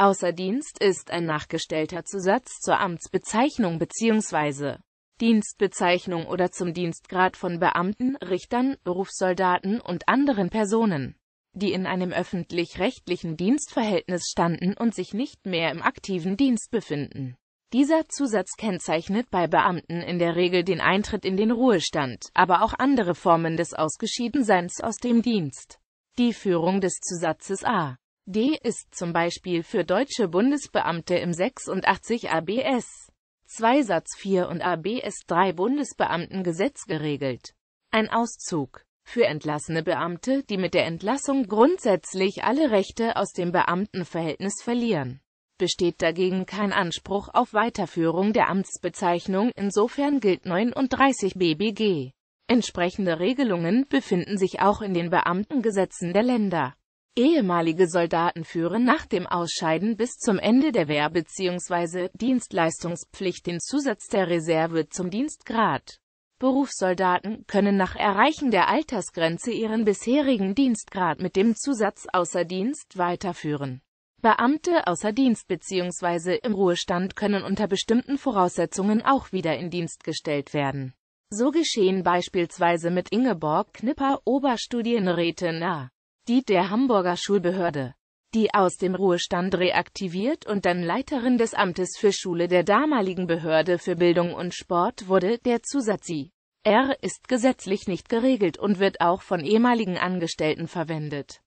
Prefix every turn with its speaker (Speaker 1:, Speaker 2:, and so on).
Speaker 1: Außerdienst ist ein nachgestellter Zusatz zur Amtsbezeichnung bzw. Dienstbezeichnung oder zum Dienstgrad von Beamten, Richtern, Berufssoldaten und anderen Personen, die in einem öffentlich-rechtlichen Dienstverhältnis standen und sich nicht mehr im aktiven Dienst befinden. Dieser Zusatz kennzeichnet bei Beamten in der Regel den Eintritt in den Ruhestand, aber auch andere Formen des Ausgeschiedenseins aus dem Dienst. Die Führung des Zusatzes A D ist zum Beispiel für deutsche Bundesbeamte im 86 ABS 2 Satz 4 und ABS 3 Bundesbeamtengesetz geregelt. Ein Auszug für entlassene Beamte, die mit der Entlassung grundsätzlich alle Rechte aus dem Beamtenverhältnis verlieren. Besteht dagegen kein Anspruch auf Weiterführung der Amtsbezeichnung, insofern gilt 39 BBG. Entsprechende Regelungen befinden sich auch in den Beamtengesetzen der Länder. Ehemalige Soldaten führen nach dem Ausscheiden bis zum Ende der Wehr- bzw. Dienstleistungspflicht den Zusatz der Reserve zum Dienstgrad. Berufssoldaten können nach Erreichen der Altersgrenze ihren bisherigen Dienstgrad mit dem Zusatz außer Dienst weiterführen. Beamte außer Dienst bzw. im Ruhestand können unter bestimmten Voraussetzungen auch wieder in Dienst gestellt werden. So geschehen beispielsweise mit Ingeborg Knipper, Oberstudienrätin A die der Hamburger Schulbehörde, die aus dem Ruhestand reaktiviert und dann Leiterin des Amtes für Schule der damaligen Behörde für Bildung und Sport wurde, der Zusatz sie. R ist gesetzlich nicht geregelt und wird auch von ehemaligen Angestellten verwendet.